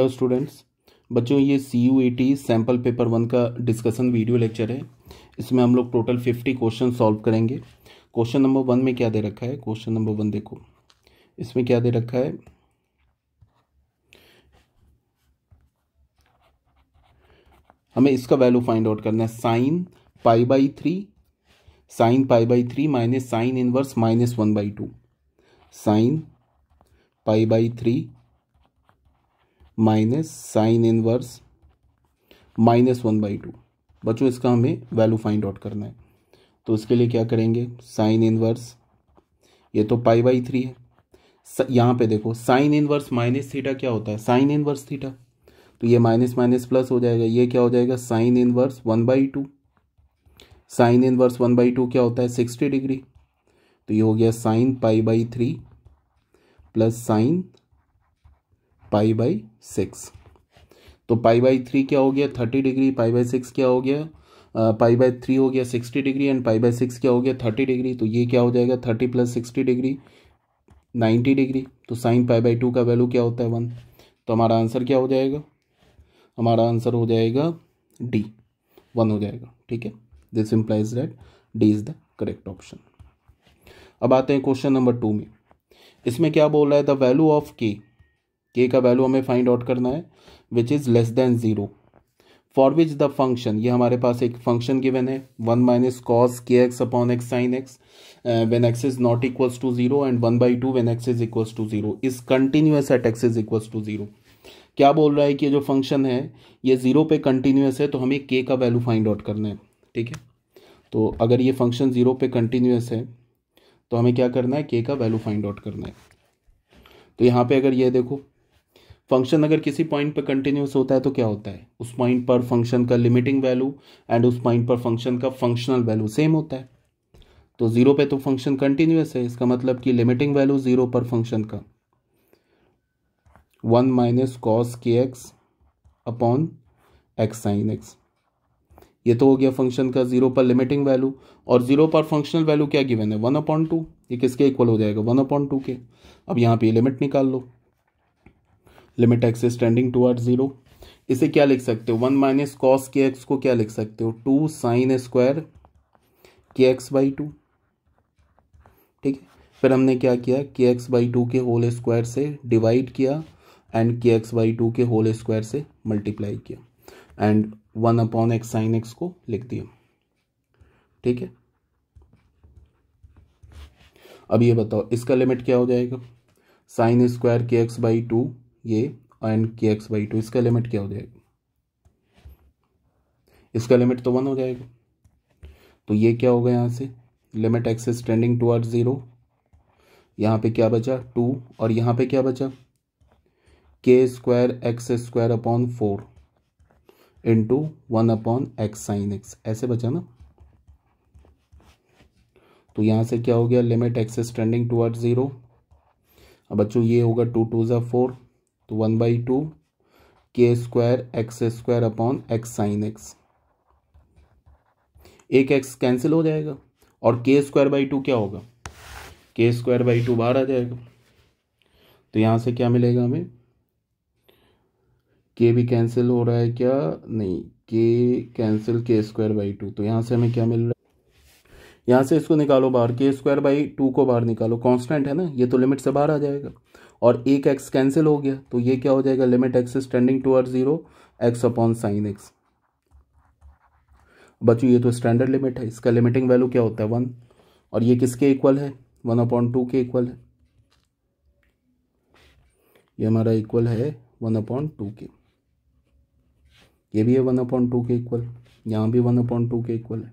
Hello students बच्चों ये C U A T sample paper one का डिस्कशन वीडियो लेक्चर है इसमें हम लोग टोटल फिफ्टी क्वेश्चन सॉल्व करेंगे क्वेश्चन नंबर वन में क्या दे रखा है क्वेश्चन नंबर वन देखो इसमें क्या दे रखा है हमें इसका वैल्यू फाइंड आउट करना है sine pi by three sine pi by three minus sine inverse minus one by two sine pi by three minus sine inverse minus one by two बच्चों इसका हमें वैल्यू फाइंड आउट करना है तो इसके लिए क्या करेंगे साइन इनवर्स ये तो पाई बाई थ्री है यहाँ पे देखो साइन इनवर्स माइनस थीटा क्या होता है साइन इनवर्स थीटा तो ये माइनस माइनस प्लस हो जाएगा ये क्या हो जाएगा sine inverse one by two sine inverse one by two क्या होता है सिक्सटी डिग्री तो ये हो गया sine pi by three plus sine pi by six तो पाई बाई थ्री क्या हो गया thirty degree pi by six क्या हो गया पाई बाई थ्री हो गया sixty degree and pi by six क्या हो गया थर्टी डिग्री तो ये क्या हो जाएगा thirty plus sixty degree ninety degree तो साइन पाई बाई टू का वैल्यू क्या होता है वन तो हमारा आंसर क्या हो जाएगा हमारा आंसर हो जाएगा डी वन हो जाएगा ठीक है this implies that D is the correct option अब आते हैं क्वेश्चन नंबर टू में इसमें क्या बोल रहा है the value of k k का वैल्यू हमें फाइंड आउट करना है which is less than zero for which the function ये हमारे पास एक फंक्शन गिवन है one minus cos k x upon x sine x when x is not equals to zero and one by two when x is equals to zero is continuous at x is equals to zero क्या बोल रहा है कि जो function है ये zero पे continuous है तो हमें के का वैल्यू फाइंड आउट करना है ठीक है तो अगर ये फंक्शन जीरो पे कंटिन्यूस है तो हमें क्या करना है के का वैल्यू फाइंड आउट करना है तो यहाँ पे अगर ये देखो फंक्शन अगर किसी पॉइंट पर कंटिन्यूस होता है तो क्या होता है उस पॉइंट पर फंक्शन का लिमिटिंग वैल्यू एंड उस पॉइंट पर फंक्शन का फंक्शनल वैल्यू सेम होता है तो ज़ीरो पे तो फंक्शन कंटिन्यूस है इसका मतलब कि लिमिटिंग वैल्यू ज़ीरो पर फंक्शन का one minus cos k x upon x sine x ये तो हो गया फंक्शन का जीरो पर लिमिटिंग वैल्यू और जीरो पर फंक्शनल वैल्यू क्या गिवन है वन अपॉइंट टू ये किसके इक्वल हो जाएगा वन अपॉइंट टू के अब यहाँ पे लिमिट निकाल लो limit x tending toward zero इसे क्या लिख सकते हो one minus cos k x को क्या लिख सकते हो two sine square k x by two ठीक है फिर हमने क्या किया के एक्स बाई टू के होल स्क्वायर से डिवाइड किया and k x by two के होल स्क्वायर से मल्टीप्लाई किया and one upon x sine x को लिख दिया ठीक है अब ये बताओ इसका लिमिट क्या हो जाएगा sine square k x by two ये and k x by two इसका लिमिट क्या हो जाएगा इसका लिमिट तो वन हो जाएगा तो ये क्या होगा यहाँ से limit x is trending toward zero यहाँ पे क्या बचा टू और यहाँ पे क्या बचा k square x square upon four into one upon x sine x ऐसे बचा ना तो यहाँ से क्या हो गया limit x is trending toward zero अब बच्चों ये होगा टू टू जो फोर तो one by two k square x square upon x sine x एक एक्स कैंसिल हो जाएगा और के स्क्वायर बाई टू क्या होगा के स्क्वायर बाई टू बाहर आ जाएगा तो यहां से क्या मिलेगा हमें के भी कैंसिल हो रहा है क्या नहीं के कैंसिल के स्क्वायर बाई टू तो यहां से हमें क्या मिल रहा है यहां से इसको निकालो बाहर के स्क्वायर बाई टू को बाहर निकालो कांस्टेंट है ना ये तो लिमिट से बाहर आ जाएगा और एक एक्स कैंसिल हो गया तो ये क्या हो जाएगा limit x is tending toward zero x upon sine x बच्चों ये तो स्टैंडर्ड लिमिट है इसका लिमिटिंग वैल्यू क्या होता है वन और ये किसके इक्वल है वन अपॉइंट टू के इक्वल है ये हमारा इक्वल है वन अपॉन टू के ये भी है वन अपॉइंट टू के इक्वल यहाँ भी वन अपॉइंट टू के इक्वल है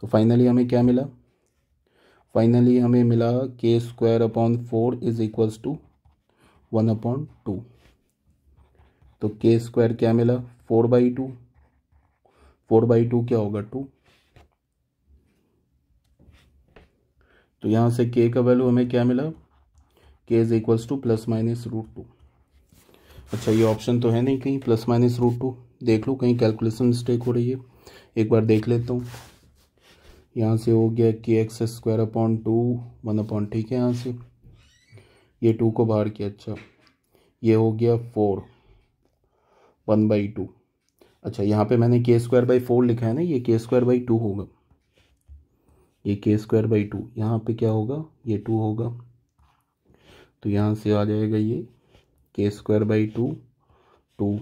तो फाइनली हमें क्या मिला फाइनली हमें मिला k square upon four is equals to one upon two तो के स्क्वायर क्या मिला four by two four by two क्या होगा टू तो यहाँ से के का वैल्यू हमें क्या मिला k is equals to plus minus root two अच्छा ये ऑप्शन तो है नहीं कहीं प्लस माइनस रूट टू देख लो कहीं कैलकुलेशन मिस्टेक हो रही है एक बार देख लेता हूँ यहाँ से हो गया k x square upon two one upon ठीक है यहाँ से ये टू को बाहर किया अच्छा ये हो गया फोर वन बाई टू अच्छा यहाँ पे मैंने के स्क्वायर बाई फोर लिखा है ना ये के स्क्वायर बाई टू होगा ये के स्क्वायर बाई टू यहाँ पे क्या होगा ये टू होगा तो यहाँ से आ जाएगा ये k square by two two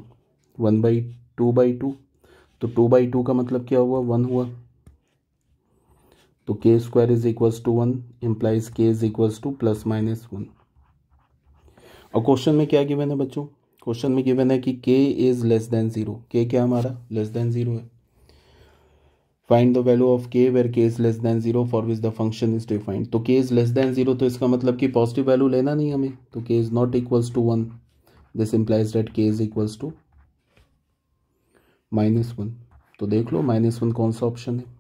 one by two by two तो टू बाई टू का मतलब क्या हुआ वन हुआ तो k square is equal to one implies k is equal to plus minus one और क्वेश्चन में क्या गिवन है बच्चों क्वेश्चन में गिवन है कि के is less than zero k क्या हमारा लेस देन जीरो है find the value of k where k is less than zero for which the function is defined तो k is less than zero तो इसका मतलब कि पॉजिटिव वैल्यू लेना नहीं हमें तो k is not equals to one this implies that k is equals to minus one तो देख लो माइनस वन कौन सा ऑप्शन है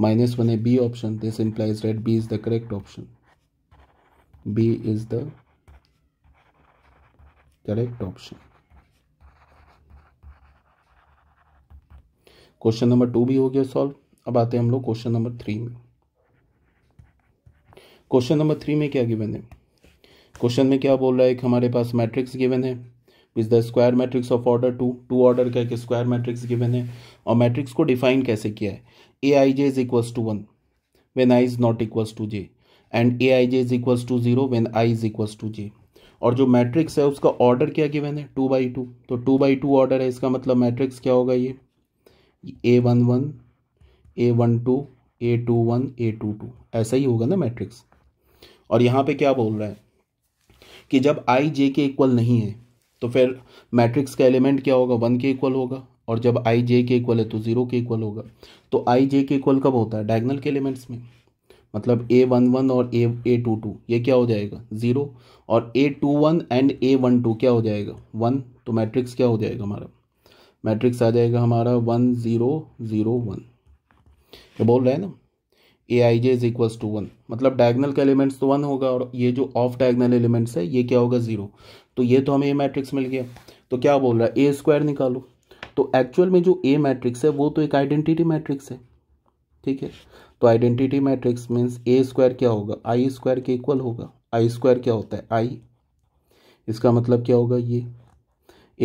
माइनस वन है B option this implies that B is the correct option B is the correct option question number two भी हो गया सॉल्व अब आते हैं हम लोग क्वेश्चन नंबर थ्री में क्वेश्चन नंबर थ्री में क्या गिवन है क्वेश्चन में क्या बोल रहा है कि हमारे पास मैट्रिक्स गिवन है which the square matrix of order two two order का एक स्क्वायर मैट्रिक्स गिवन है और मैट्रिक्स को डिफाइन कैसे किया है aij is equals to 1 when i is not equals to j and A I J is equals to zero when I is equals to J और जो मैट्रिक्स है उसका ऑर्डर क्या गिवन है टू बाई टू तो two by two order है इसका मतलब मैट्रिक्स क्या होगा ये A one one A one two A two one A two two ऐसा ही होगा ना मैट्रिक्स और यहाँ पे क्या बोल रहा है कि जब आई जे के इक्वल नहीं है तो फिर मैट्रिक्स का एलिमेंट क्या होगा वन के इक्वल होगा और जब आई जे के इक्वल है तो जीरो के इक्वल होगा तो आई जे के इक्वल कब होता है डायगनल के एलिमेंट्स में मतलब ए वन वन और ए ए टू टू ये क्या हो जाएगा ज़ीरो और A two one and A one two क्या हो जाएगा वन तो मैट्रिक्स क्या हो जाएगा हमारा मैट्रिक्स आ जाएगा हमारा वन ज़ीरो ज़ीरो वन ये बोल रहे हैं ना A I J is equal to one मतलब डायगनल का एलिमेंट्स तो वन होगा और ये जो ऑफ डायगनल एलिमेंट्स है ये क्या होगा ज़ीरो तो ये तो हमें ये मैट्रिक्स मिल गया तो क्या बोल रहा है ए स्क्वायर निकालो तो एक्चुअल में जो ए मैट्रिक्स है वो तो एक आइडेंटिटी मैट्रिक्स है ठीक है तो identity matrix means A square क्या होगा आई स्क्वायर के इक्वल होगा आई स्क्वायर क्या होता है आई इसका मतलब क्या होगा ये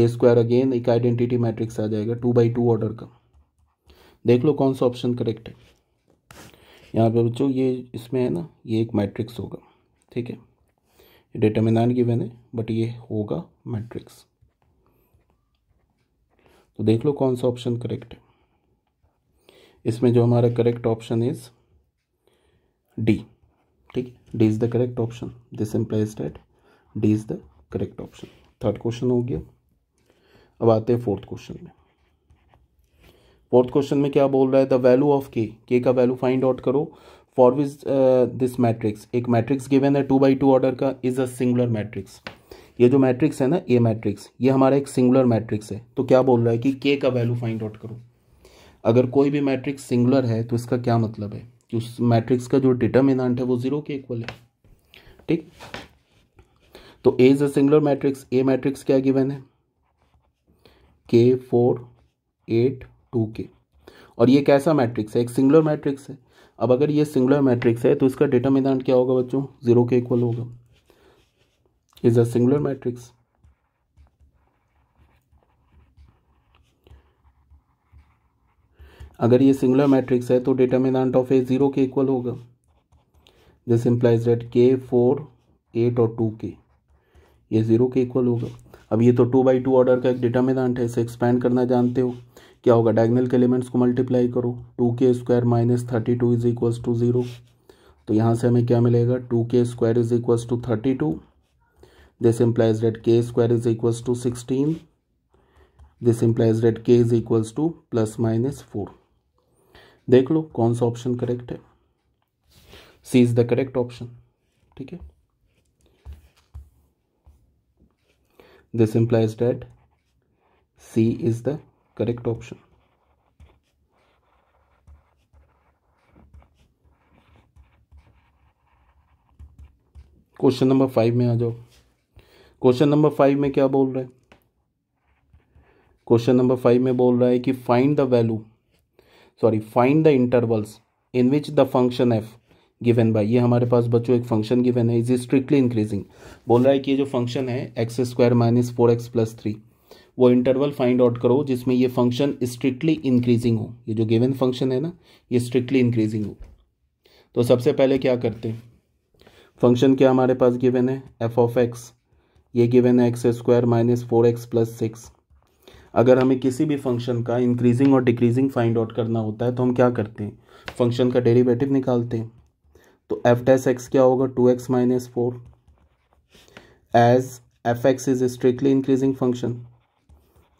ए स्क्वायर अगेन एक आइडेंटिटी मैट्रिक्स आ जाएगा टू बाई टू ऑर्डर का देख लो कौन सा ऑप्शन करेक्ट है यहाँ पे बच्चों ये इसमें है ना ये एक मैट्रिक्स होगा ठीक है डिटर्मिनान की है बट ये होगा मैट्रिक्स तो देख लो कौन सा ऑप्शन करेक्ट है इसमें जो हमारा करेक्ट ऑप्शन इज डी ठीक है D is the correct option this implies that D is the correct option third question हो गया अब आते हैं फोर्थ क्वेश्चन में फोर्थ क्वेश्चन में क्या बोल रहा है the value of k k का वैल्यू फाइंड आउट करो फॉर विज दिस मैट्रिक्स एक मैट्रिक्स गिवन है टू बाई टू ऑर्डर का इज अ सिंगुलर मैट्रिक्स ये जो मैट्रिक्स है ना ए मैट्रिक्स ये हमारा एक सिंगुलर मैट्रिक्स है तो क्या बोल रहा है कि के का वैल्यू फाइंड आउट करो अगर कोई भी मैट्रिक्स सिंगुलर है तो इसका क्या मतलब है कि उस मैट्रिक्स का जो डिटर्मिनेंट है वो जीरो के इक्वल है ठीक तो ए is a singular matrix A matrix क्या गिवन है के फोर एट टू के और ये कैसा मैट्रिक्स है एक सिंगुलर मैट्रिक्स है अब अगर ये सिंगुलर मैट्रिक्स है तो इसका डिटर्मिनेंट क्या होगा बच्चों जीरो के इक्वल होगा is a singular matrix अगर ये सिंगुलर मैट्रिक्स है तो डिटर्मिनेंट ऑफ ए जीरो के इक्वल होगा this implies that k four eight और टू के ये जीरो के इक्वल होगा अब ये तो टू बाई टू ऑर्डर का एक डिटर्मिनेंट है इसे एक्सपेंड करना जानते हो क्या होगा डायगनल के एलिमेंट्स को मल्टीप्लाई करो two k square minus thirty two is equal to zero तो यहाँ से हमें क्या मिलेगा two k square is equal to thirty two This implies that k square is equals to 16. This implies that k is equals to plus minus 4. देख लो कौन सा ऑप्शन करेक्ट है C is the correct option ठीक है this implies that c is the correct option question number five में आ जाओ क्वेश्चन नंबर फाइव में क्या बोल रहा है क्वेश्चन नंबर फाइव में बोल रहा है कि find the value sorry find the intervals in which the function f given by ये हमारे पास बच्चों एक फंक्शन गिवन है इज स्ट्रिक्टली इंक्रीजिंग बोल रहा है कि ये जो फंक्शन है x square minus four x plus three वो इंटरवल फाइंड आउट करो जिसमें ये फंक्शन स्ट्रिक्टली इंक्रीजिंग हो ये जो गिवन फंक्शन है ना ये स्ट्रिक्टली इंक्रीजिंग हो तो सबसे पहले क्या करते हैं फंक्शन क्या हमारे पास गिवन है एफ ऑफ एक्स ये गिवन है x square minus four x plus six अगर हमें किसी भी फंक्शन का इंक्रीजिंग और डिक्रीजिंग फाइंड आउट करना होता है तो हम क्या करते हैं फंक्शन का डेरिवेटिव निकालते हैं तो एफ डैस एक्स क्या होगा two x minus four as f x is strictly increasing function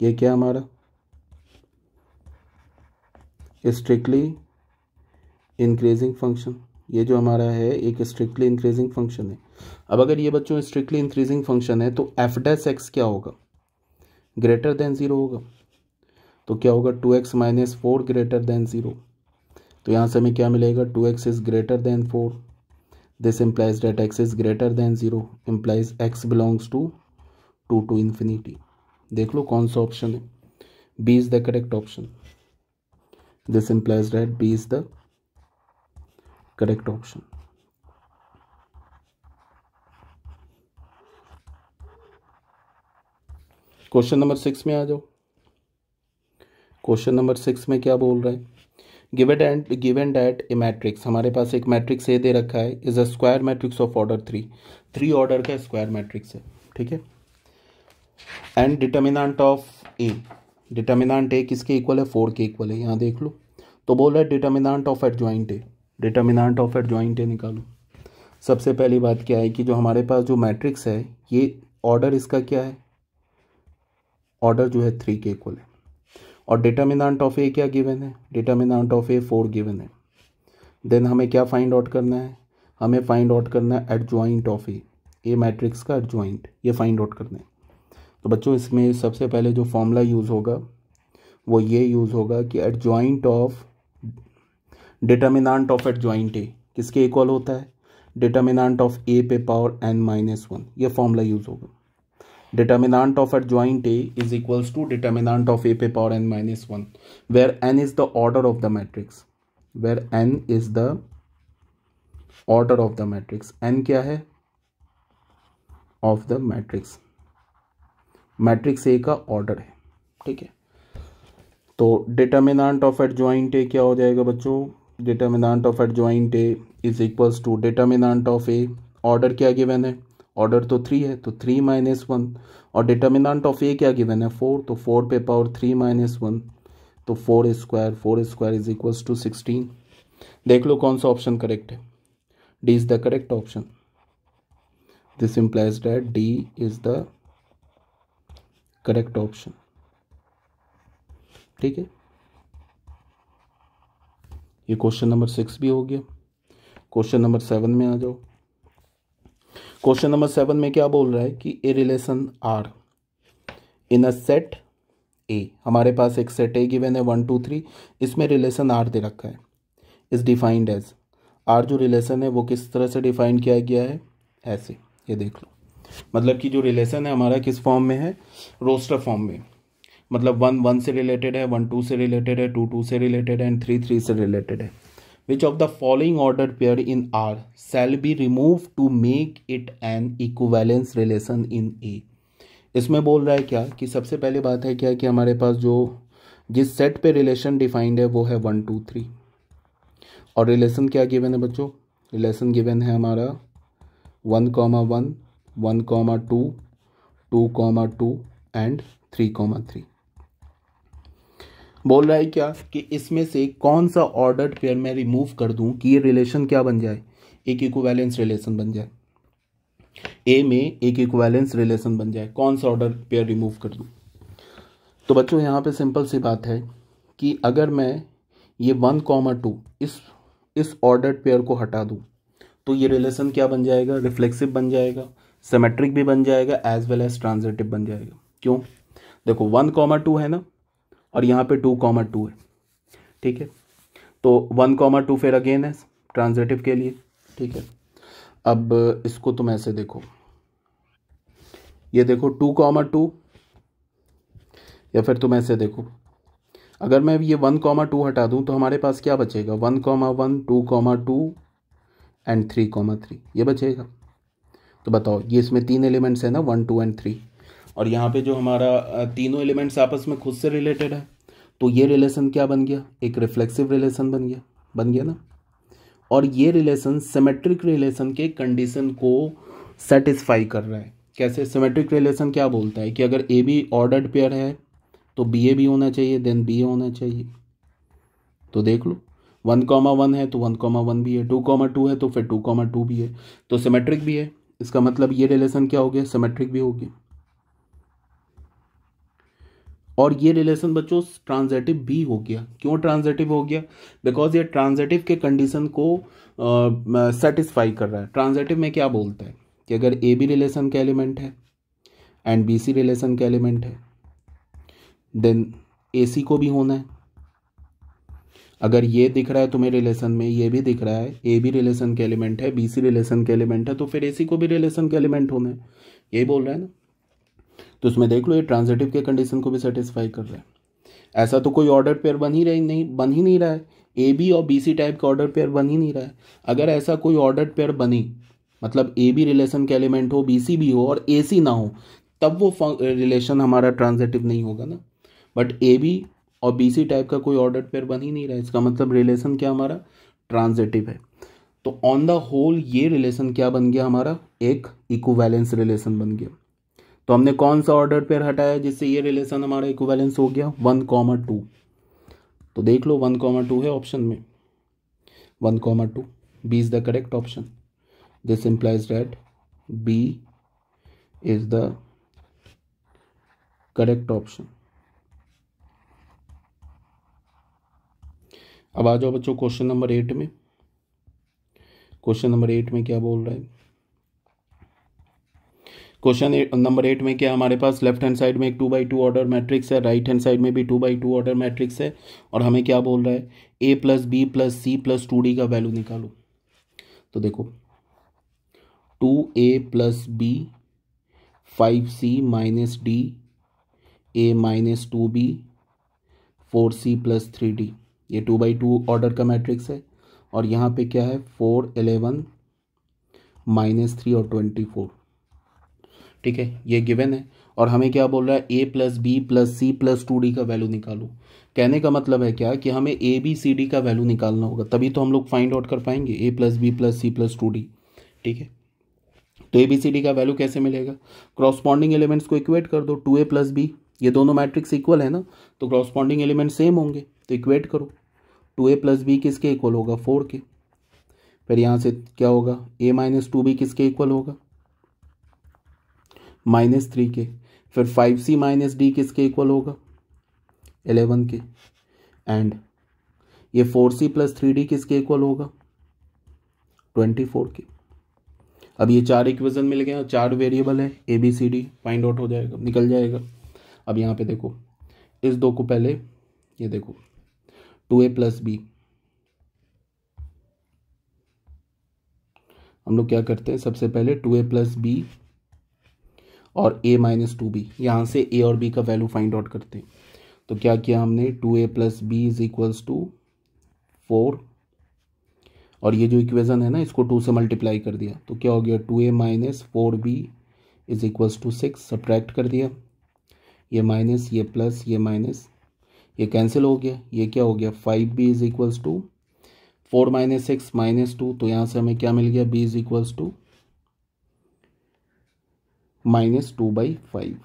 ये क्या हमारा स्ट्रिक्टली इंक्रीजिंग फंक्शन ये जो हमारा है एक स्ट्रिक्टली इंक्रीजिंग फंक्शन है अब अगर ये बच्चों स्ट्रिक्टली इंक्रीजिंग फंक्शन है तो एफ डैस एक्स क्या होगा ग्रेटर देन ज़ीरो होगा तो क्या होगा two x minus four greater than zero तो यहाँ से हमें क्या मिलेगा two x is greater than four this implies that x is greater than zero implies x belongs to two to infinity देख लो कौन सा ऑप्शन है B is the correct option this implies that B is the correct option question number six में आ जाओ question number six में क्या बोल रहा है given and given that a matrix हमारे पास एक मैट्रिक्स ए दे रखा है is a square matrix of order three three order का स्क्वायर मैट्रिक्स है ठीक है and determinant of A determinant A किसके इक्वल है फोर के इक्वल है यहाँ देख लो तो बोल रहा है determinant of adjoint A determinant of adjoint A निकालो सबसे पहली बात क्या है कि जो हमारे पास जो मैट्रिक्स है ये ऑर्डर इसका क्या है ऑर्डर जो है थ्री के इक्वल है और डिटर्मिनाट ऑफ ए क्या गिवन है determinant of A four given है देन हमें क्या फाइंड आउट करना है हमें फाइंड आउट करना है adjoint of A A matrix का एट ज्वाइंट ये फाइंड आउट करना है तो बच्चों इसमें सबसे पहले जो फॉर्मूला यूज़ होगा वो ये यूज़ होगा कि adjoint of determinant of adjoint A किसके इक्वल होता है डिटर्मिनाट ऑफ ए पे पावर एन माइनस वन ये फॉर्मूला यूज़ होगा determinant of adjoint A is equals to determinant of A by power n minus 1 where n is the order of the matrix where n is the order of the matrix n क्या है of the matrix matrix A का order है ठीक है तो determinant of adjoint A क्या हो जाएगा बच्चों determinant of adjoint A is equals to determinant of A order क्या given है ऑर्डर तो थ्री है तो थ्री माइनस वन और डिटर्मिनाट ऑफ ए क्या गिवन है फोर तो फोर पे पावर थ्री माइनस वन तो four square four square is equal to sixteen देख लो कौन सा ऑप्शन करेक्ट है D is the correct option this implies that D is the correct option ठीक है ये क्वेश्चन नंबर सिक्स भी हो गया क्वेश्चन नंबर सेवन में आ जाओ क्वेश्चन नंबर सेवन में क्या बोल रहा है कि a relation R in a set A हमारे पास एक सेट ए गिवन है वन टू थ्री इसमें रिलेशन आर दे रखा है इज डिफाइंड एज आर जो रिलेशन है वो किस तरह से डिफाइन किया गया है ऐसे ये देख लो मतलब कि जो रिलेशन है हमारा किस फॉर्म में है रोस्टर फॉर्म में मतलब वन वन से रिलेटेड है वन टू से रिलेटेड है टू टू से रिलेटेड है एंड थ्री थ्री से रिलेटेड है which of the following ordered pair in R shall be removed to make it an equivalence relation in A इसमें बोल रहा है क्या कि सबसे पहले बात है क्या कि हमारे पास जो जिस सेट पे रिलेशन डिफाइंड है वो है वन टू थ्री और रिलेशन क्या गिवन है बच्चों रिलेशन गिवन है हमारा one comma one one comma two two comma two and three comma three बोल रहा है क्या कि इसमें से कौन सा ऑर्डर पेयर मैं रिमूव कर दूं कि ये रिलेशन क्या बन जाए एक इक्वैलेंस रिलेशन बन जाए ए में एक इक्वैलेंस रिलेशन बन जाए कौन सा ऑर्डर पेयर रिमूव कर दूं तो बच्चों यहाँ पे सिंपल सी बात है कि अगर मैं ये वन कॉमा टू इस इस ऑर्डर पेयर को हटा दूँ तो ये रिलेशन क्या बन जाएगा रिफ्लेक्सिव बन जाएगा सेमेट्रिक भी बन जाएगा एज वेल एज ट्रांजेटिव बन जाएगा क्यों देखो वन कॉमा टू है ना और यहाँ पे टू कॉमा टू है ठीक है तो वन कॉमा टू फिर अगेन है ट्रांजेटिव के लिए ठीक है अब इसको तुम ऐसे देखो ये देखो टू कॉमा टू या फिर तुम ऐसे देखो अगर मैं ये वन कॉमा टू हटा दूँ तो हमारे पास क्या बचेगा one comma one two comma two and three comma three ये बचेगा तो बताओ ये इसमें तीन एलिमेंट्स हैं ना वन टू एंड थ्री और यहाँ पे जो हमारा तीनों एलिमेंट्स आपस में खुद से रिलेटेड है तो ये रिलेशन क्या बन गया एक रिफ्लेक्सिव रिलेशन बन गया बन गया ना और ये रिलेशन सिमेट्रिक रिलेशन के कंडीशन को सेटिस्फाई कर रहा है कैसे सिमेट्रिक रिलेशन क्या बोलता है कि अगर ए बी ऑर्डर्ड पेयर है तो बी ए भी होना चाहिए देन बी ए होना चाहिए तो देख लो वन कॉमा वन है तो वन कॉमा वन भी है टू कॉमा टू है तो फिर टू कॉमा टू भी है तो सिमेट्रिक भी है इसका मतलब ये रिलेशन क्या हो गया सिमेट्रिक भी हो गया और ये रिलेशन बच्चों ट्रांजेटिव भी हो गया क्यों ट्रांजेटिव हो गया बिकॉज ये ट्रांजेटिव के कंडीशन को सेटिस्फाई uh, कर रहा है ट्रांजेटिव में क्या बोलता है कि अगर ए बी रिलेशन का एलिमेंट है एंड बी सी रिलेशन का एलिमेंट है देन ए सी को भी होना है अगर ये दिख रहा है तुम्हें रिलेशन में ये भी दिख रहा है ए भी रिलेशन के एलिमेंट है बी सी रिलेशन के एलिमेंट है तो फिर ए सी को भी रिलेशन के एलिमेंट होना है यही बोल रहा है ना तो उसमें देख लो ये ट्रांजेटिव के कंडीशन को भी सेटिस्फाई कर रहा है ऐसा तो कोई ऑर्डर पेयर बन ही रही नहीं बन ही नहीं रहा है ए बी और बी सी टाइप का ऑर्डर पेयर बन ही नहीं रहा है अगर ऐसा कोई ऑर्डर पेयर बनी मतलब ए बी रिलेशन के एलिमेंट हो बी सी भी हो और ए सी ना हो तब वो रिलेशन हमारा ट्रांजेटिव नहीं होगा ना बट ए बी और बी सी टाइप का कोई ऑर्डर पेयर बन ही नहीं रहा है इसका मतलब रिलेशन क्या हमारा ट्रांजेटिव है तो ऑन द होल ये रिलेशन क्या बन गया हमारा एक इकोवैलेंस रिलेशन बन गया तो हमने कौन सा ऑर्डर पेयर हटाया जिससे ये रिलेशन हमारा इक्वेलेंस हो गया वन कॉमा टू तो देख लो वन कॉमा टू है ऑप्शन में one comma two B is the correct option this implies that B is the correct option अब आ जाओ बच्चों क्वेश्चन नंबर एट में क्वेश्चन नंबर एट में क्या बोल रहा है क्वेश्चन नंबर एट में क्या हमारे पास लेफ्ट हैंड साइड में एक two by two order matrix है राइट हैंड साइड में भी two by two order matrix है और हमें क्या बोल रहा है a plus b plus c plus two d का वैल्यू निकालो तो देखो two a plus b five c minus d a minus two b four c plus three d ये टू बाई टू ऑर्डर का मैट्रिक्स है और यहाँ पे क्या है फोर एलेवन माइनस थ्री और ट्वेंटी फोर ठीक है ये गिवन है और हमें क्या बोल रहा है a plus b plus c plus two d का वैल्यू निकालो कहने का मतलब है क्या कि हमें ए बी सी डी का वैल्यू निकालना होगा तभी तो हम लोग फाइंड आउट कर पाएंगे a plus b plus c plus two d ठीक है तो ए बी सी डी का वैल्यू कैसे मिलेगा क्रॉसपॉन्डिंग एलिमेंट्स को इक्वेट कर दो टू ए प्लस बी ये दोनों मैट्रिक्स इक्वल है ना तो क्रॉसपॉन्डिंग एलिमेंट सेम होंगे तो इक्वेट करो टू ए प्लस बी किसके इक्वल होगा फोर के फिर यहाँ से क्या होगा ए माइनस टू बी किसके इक्वल होगा माइनस थ्री के फिर फाइव सी माइनस डी किसके इक्वल होगा एलेवन के एंड ये four c plus three d किसके इक्वल होगा ट्वेंटी फोर के अब ये चार इक्वेशन मिल गए चार वेरिएबल है a b c d find out हो जाएगा निकल जाएगा अब यहाँ पे देखो इस दो को पहले ये देखो टू ए प्लस बी हम लोग क्या करते हैं सबसे पहले टू ए प्लस बी और ए माइनस टू बी यहाँ से ए और बी का वैल्यू फाइंड आउट करते हैं तो क्या किया हमने two a plus b is equals to four और ये जो इक्वेज़न है ना इसको टू से मल्टीप्लाई कर दिया तो क्या हो गया two a minus four b is equals to six subtract कर दिया ये माइनस ये प्लस ये माइनस ये कैंसिल हो गया ये क्या हो गया five b is equals to four minus six minus two तो यहाँ से हमें क्या मिल गया b is equals to minus two by five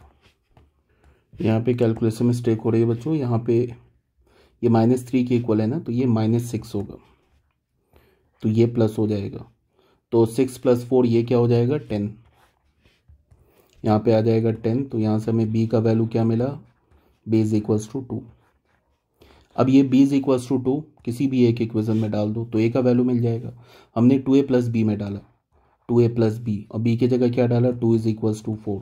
यहाँ पे कैलकुलेशन में स्टेक हो रही है बच्चों यहाँ पे ये माइनस थ्री के इक्वल है ना तो ये माइनस सिक्स होगा तो ये प्लस हो जाएगा तो सिक्स प्लस फोर ये क्या हो जाएगा टेन यहाँ पे आ जाएगा टेन तो यहाँ से हमें बी का वैल्यू क्या मिला b is equals to two अब ये b is equals to two किसी भी एक इक्वेशन में डाल दो तो ए का वैल्यू मिल जाएगा हमने टू ए प्लस बी में डाला टू ए प्लस बी और बी की जगह क्या डाला two is equals to four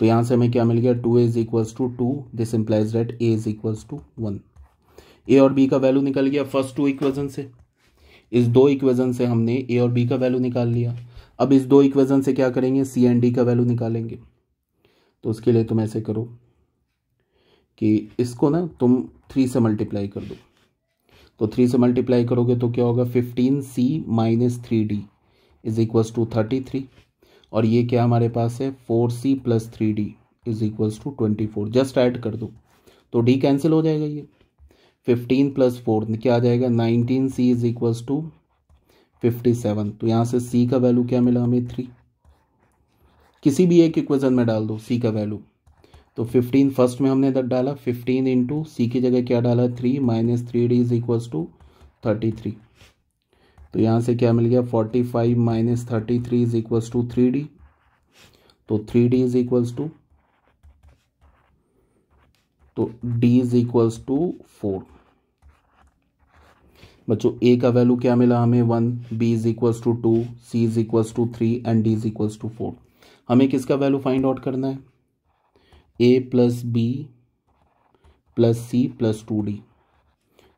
तो यहाँ से हमें क्या मिल गया two is equals to two this implies that a is equals to one a और बी का वैल्यू निकल गया फर्स्ट टू इक्वेजन से इस दो इक्वेजन से हमने ए और बी का वैल्यू निकाल लिया अब इस दो इक्वेजन से क्या करेंगे सी एंड डी का वैल्यू निकालेंगे तो उसके लिए तुम ऐसे करो कि इसको ना तुम थ्री से मल्टीप्लाई कर दो तो थ्री से मल्टीप्लाई करोगे तो क्या होगा fifteen c minus three d is equals to thirty three और ये क्या हमारे पास है four c plus three d is equals to twenty four just add कर दो तो डी कैंसिल हो जाएगा ये फिफ्टीन प्लस फोर क्या आ जाएगा nineteen c is equals to fifty seven तो यहाँ से सी का वैल्यू क्या मिला हमें थ्री किसी भी एक इक्वेशन में डाल दो सी का वैल्यू तो फिफ्टीन फर्स्ट में हमने डाला फिफ्टीन इंटू सी की जगह क्या डाला three minus three d is equals to thirty three तो यहाँ से क्या मिल गया forty five minus thirty three is equals to three d तो three d is equals to तो d is equals to four बच्चों ए का वैल्यू क्या मिला हमें one b is equals to two c is equals to three and d is equals to four हमें किसका value find out करना है a plus b plus c plus two d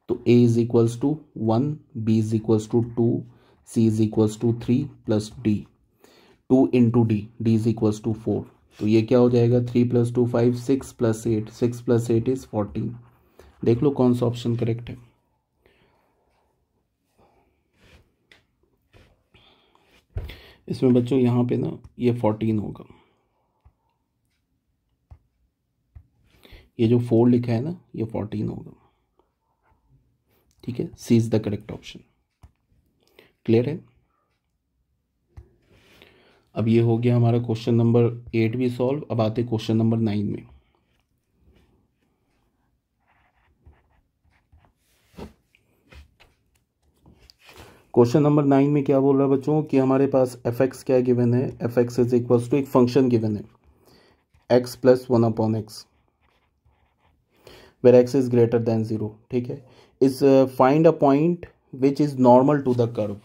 तो ए is equals to one b is equals to two c is equals to three plus d two into d d is equals to four तो ये क्या हो जाएगा three plus two five six plus eight six plus eight is fourteen देख लो कौन सा option correct है इसमें बच्चों यहाँ पे ना ये फोर्टीन होगा ये जो फोर लिखा है ना ये फोर्टीन होगा ठीक है C is the correct option clear है अब ये हो गया हमारा क्वेश्चन नंबर एट भी सॉल्व अब आते क्वेश्चन नंबर नाइन में क्वेश्चन नंबर नाइन में क्या बोल रहा है बच्चों कि हमारे पास एफ एक्स क्या गिवन है f x is equal to एक फंक्शन गिवन है x plus one upon x where x is greater than zero ठीक है is uh, find a point which is normal to the curve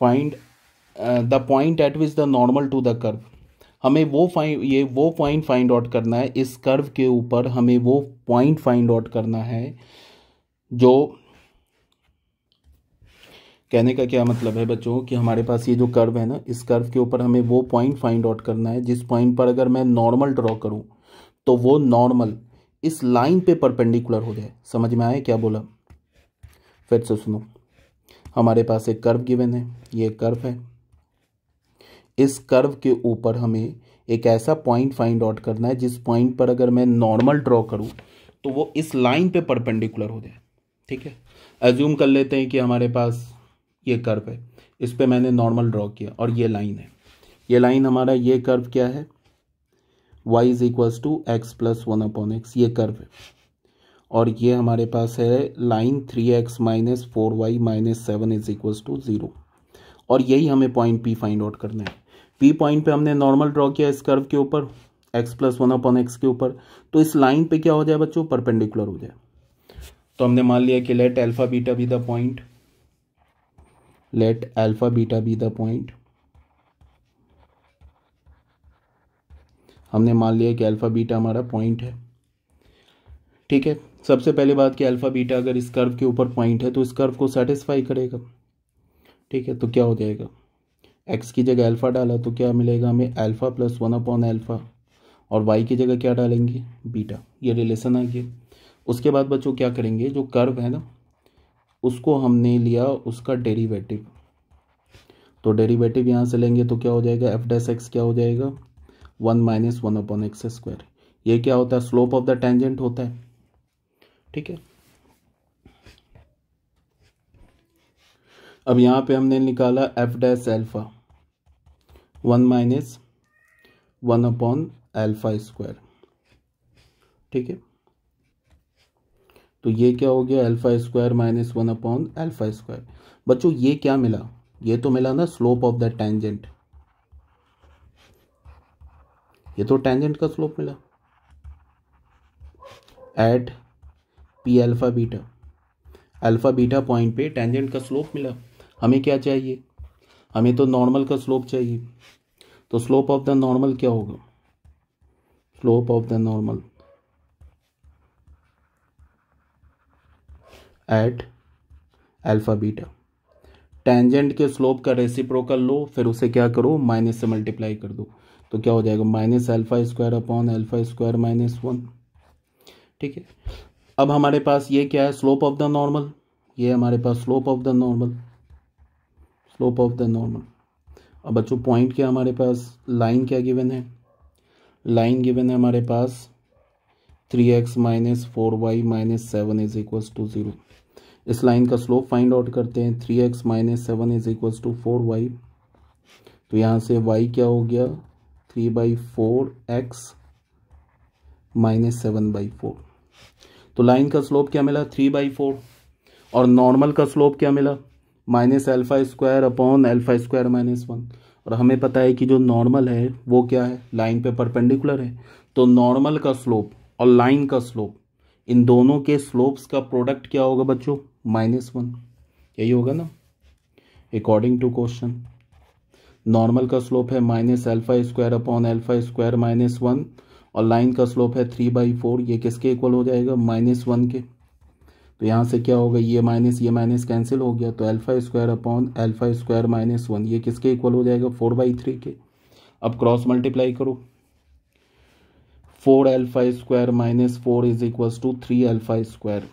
find point uh, at point the normal to the curve हमें वो find ये वो point find out करना है इस curve के ऊपर हमें वो पॉइंट फाइंड आउट करना है जो कहने का क्या मतलब है बच्चों कि हमारे पास ये जो कर्व है ना इस कर्व के ऊपर हमें वो पॉइंट फाइंड आउट करना है जिस पॉइंट पर अगर मैं नॉर्मल ड्रॉ करूँ तो वो नॉर्मल इस लाइन पे परपेंडिकुलर हो जाए समझ में आए क्या बोला फिर से सुनो हमारे पास एक कर्व गिवन है ये कर्व है इस कर्व के ऊपर हमें एक ऐसा पॉइंट फाइंड आउट करना है जिस पॉइंट पर अगर मैं नॉर्मल ड्रॉ करूँ तो वो इस लाइन पे परपेंडिकुलर हो जाए ठीक है एज्यूम कर लेते हैं कि हमारे पास ये कर्व है इस पर मैंने नॉर्मल ड्रॉ किया और ये लाइन है ये लाइन हमारा ये कर्व क्या है y is equals to x plus one upon x ये कर्व है और ये हमारे पास है line three x minus four y minus seven is equals to zero और यही हमें पॉइंट पी फाइंड आउट करना है पी पॉइंट पे हमने नॉर्मल ड्रॉ किया इस कर्व के ऊपर x plus one upon x के ऊपर तो इस लाइन पे क्या हो जाए बच्चों परपेंडिकुलर हो जाए तो हमने मान लिया कि let alpha beta be the point let alpha beta be the point हमने मान लिया कि अल्फ़ा बीटा हमारा पॉइंट है ठीक है सबसे पहले बात कि अल्फ़ा बीटा अगर इस कर्व के ऊपर पॉइंट है तो इस कर्व को सेटिस्फाई करेगा ठीक है तो क्या हो जाएगा एक्स की जगह अल्फ़ा डाला तो क्या मिलेगा हमें alpha plus one upon alpha और वाई की जगह क्या डालेंगे बीटा ये रिलेशन आ गया उसके बाद बच्चों क्या करेंगे जो कर्व है ना उसको हमने लिया उसका डेरीवेटिव तो डेरीवेटिव यहाँ से लेंगे तो क्या हो जाएगा एफ डैस एक्स क्या हो जाएगा one minus one upon x square ये क्या होता है स्लोप ऑफ द टेंजेंट होता है ठीक है अब यहां पे हमने निकाला f dash alpha one minus one upon alpha square ठीक है तो ये क्या हो गया alpha square minus one upon alpha square बच्चों ये क्या मिला ये तो मिला ना स्लोप ऑफ द टेंजेंट ये तो टेंजेंट का स्लोप मिला at p alpha beta alpha beta point पे टेंजेंट का स्लोप मिला हमें क्या चाहिए हमें तो नॉर्मल का स्लोप चाहिए तो स्लोप ऑफ द नॉर्मल क्या होगा slope of the normal at alpha beta tangent के स्लोप का रेसिप्रोकल लो फिर उसे क्या करो माइनस से मल्टीप्लाई कर दो तो क्या हो जाएगा minus alpha square upon alpha square minus one ठीक है अब हमारे पास ये क्या है स्लोप ऑफ द नॉर्मल ये हमारे पास slope of the normal slope of the normal अब बच्चों पॉइंट क्या हमारे पास लाइन क्या गिवन है लाइन गिवन है हमारे पास three x minus four y minus seven is equal to zero इस लाइन का स्लोप फाइंड आउट करते हैं three x minus seven is equal to four y तो यहाँ से वाई क्या हो गया three by four x minus seven by four तो लाइन का स्लोप क्या मिला थ्री बाई फोर और नॉर्मल का स्लोप क्या मिला minus alpha square upon alpha square minus one और हमें पता है कि जो नॉर्मल है वो क्या है लाइन पे परपेंडिकुलर है तो नॉर्मल का स्लोप और लाइन का स्लोप इन दोनों के स्लोप्स का प्रोडक्ट क्या होगा बच्चों माइनस वन यही होगा ना अकॉर्डिंग टू क्वेश्चन नॉर्मल का स्लोप है minus alpha square upon alpha square minus one और लाइन का स्लोप है थ्री बाई फोर ये किसके इक्वल हो जाएगा माइनस वन के तो यहाँ से क्या होगा ये माइनस ये माइनस कैंसिल हो गया तो alpha square upon alpha square minus one ये किसके इक्वल हो जाएगा फोर बाई थ्री के अब क्रॉस मल्टीप्लाई करो four alpha square minus four is equal to three alpha square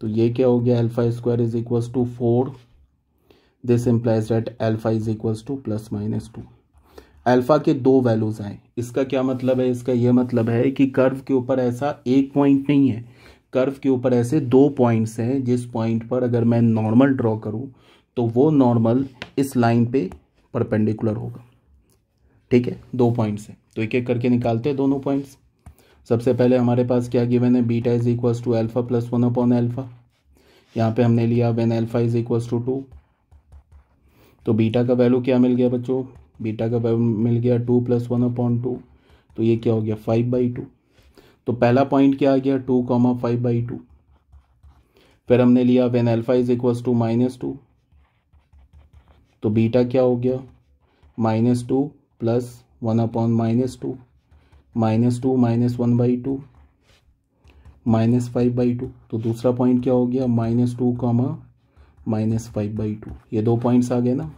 तो ये क्या हो गया alpha square is equal to four this implies that alpha is equals to plus minus two alpha के दो वैल्यूज आए इसका क्या मतलब है इसका यह मतलब है कि कर्व के ऊपर ऐसा एक पॉइंट नहीं है कर्व के ऊपर ऐसे दो पॉइंट्स हैं जिस पॉइंट पर अगर मैं नॉर्मल ड्रॉ करूं तो वो नॉर्मल इस लाइन पे परपेंडिकुलर होगा ठीक है दो पॉइंट्स हैं तो एक एक करके निकालते हैं दोनों पॉइंट्स सबसे पहले हमारे पास क्या गिवन है beta is equals to alpha plus one upon alpha यहाँ पे हमने लिया when alpha is equals to two तो बीटा का वैल्यू क्या मिल गया बच्चों बीटा का वैल्यू मिल गया two plus one upon two तो ये क्या हो गया फाइव बाई टू तो पहला पॉइंट क्या आ गया two comma five by two फिर हमने लिया when alpha is equals to minus two तो बीटा क्या हो गया minus two plus one upon minus two minus two minus one by two minus five by two तो दूसरा पॉइंट क्या हो गया minus two comma minus five by two ये दो पॉइंट्स आ गए ना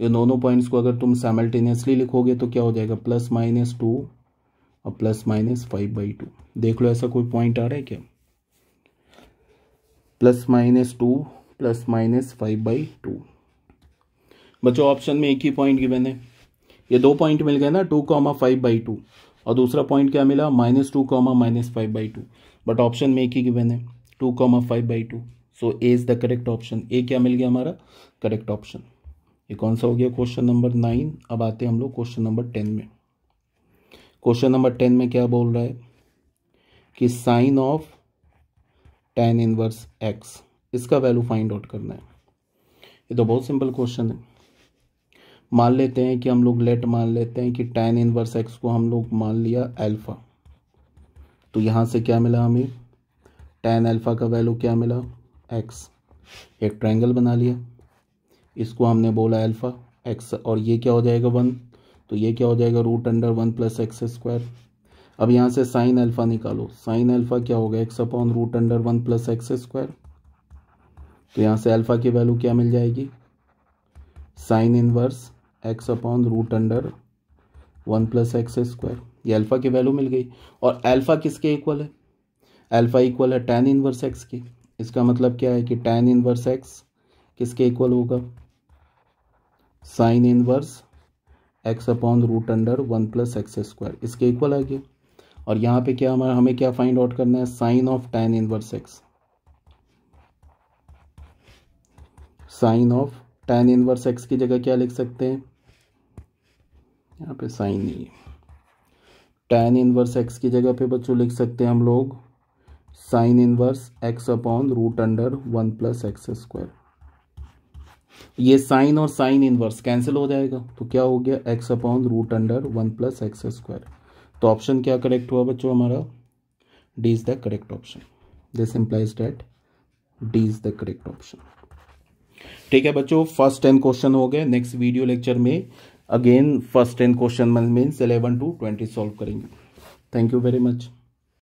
ये दोनों पॉइंट्स को अगर तुम सेमल्टेनियसली लिखोगे तो क्या हो जाएगा प्लस माइनस टू और plus minus five by two देख लो ऐसा कोई पॉइंट आ रहा है क्या plus minus two plus minus five by two बचो ऑप्शन में एक ही पॉइंट की है ये दो पॉइंट मिल गए ना two comma five by two और दूसरा पॉइंट क्या मिला minus two comma minus five by two but option में एक ही की है two comma five by two so A is the correct option A क्या मिल गया हमारा करेक्ट ऑप्शन ये कौन सा हो गया क्वेश्चन नंबर नाइन अब आते हैं हम लोग क्वेश्चन नंबर टेन में क्वेश्चन नंबर टेन में क्या बोल रहा है कि sine of tan inverse x इसका वैल्यू फाइंड आउट करना है ये तो बहुत सिंपल क्वेश्चन है मान लेते हैं कि हम लोग लेट मान लेते हैं कि टेन इनवर्स एक्स को हम लोग मान लिया एल्फा तो यहाँ से क्या मिला हमें टेन एल्फा का वैल्यू क्या मिला एक्स एक ट्रायंगल बना लिया इसको हमने बोला अल्फ़ा एक्स और ये क्या हो जाएगा वन तो ये क्या हो जाएगा root under one plus x square अब यहाँ से साइन अल्फ़ा निकालो साइन अल्फ़ा क्या होगा x upon root under one plus x square तो यहाँ से अल्फ़ा की वैल्यू क्या मिल जाएगी sine inverse x upon root under one plus x square ये अल्फ़ा की वैल्यू मिल गई और अल्फ़ा किसके इक्वल है अल्फ़ा इक्वल है टेन इनवर्स एक्स की इसका मतलब क्या है कि टेन इनवर्स एक्स किसके इक्वल होगा sine inverse x upon root under one plus x square इसके इक्वल आ गया और यहाँ पे क्या हमारा हमें क्या फाइंड आउट करना है sine of tan inverse x sine of tan inverse x की जगह क्या लिख सकते हैं यहाँ पे साइन नहीं है टेन इनवर्स एक्स की जगह पे बच्चों लिख सकते हैं हम लोग sine inverse x upon root under one plus x square ये साइन और साइन इनवर्स कैंसिल हो जाएगा तो क्या हो गया x upon root under one plus x square तो ऑप्शन क्या करेक्ट हुआ बच्चों हमारा D is the correct option this implies that D is the correct option ठीक है बच्चों फर्स्ट टेन क्वेश्चन हो गए नेक्स्ट वीडियो लेक्चर में again first ten question means eleven to twenty solve करेंगे थैंक यू वेरी मच